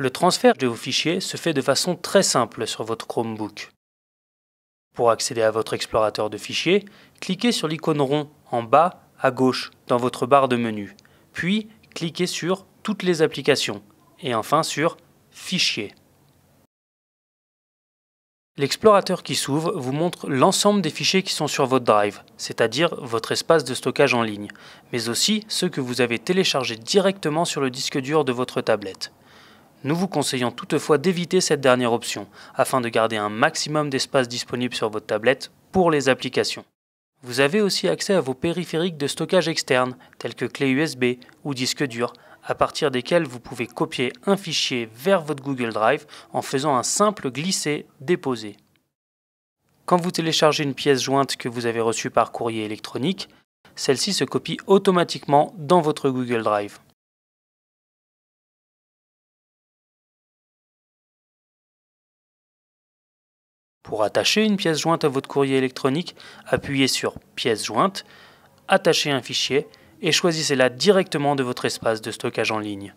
Le transfert de vos fichiers se fait de façon très simple sur votre Chromebook. Pour accéder à votre explorateur de fichiers, cliquez sur l'icône rond en bas à gauche dans votre barre de menu, puis cliquez sur Toutes les applications et enfin sur Fichiers. L'explorateur qui s'ouvre vous montre l'ensemble des fichiers qui sont sur votre drive, c'est-à-dire votre espace de stockage en ligne, mais aussi ceux que vous avez téléchargés directement sur le disque dur de votre tablette. Nous vous conseillons toutefois d'éviter cette dernière option afin de garder un maximum d'espace disponible sur votre tablette pour les applications. Vous avez aussi accès à vos périphériques de stockage externe, tels que clés USB ou disque durs, à partir desquels vous pouvez copier un fichier vers votre Google Drive en faisant un simple glisser-déposer. Quand vous téléchargez une pièce jointe que vous avez reçue par courrier électronique, celle-ci se copie automatiquement dans votre Google Drive. Pour attacher une pièce jointe à votre courrier électronique, appuyez sur Pièce jointe, attachez un fichier et choisissez-la directement de votre espace de stockage en ligne.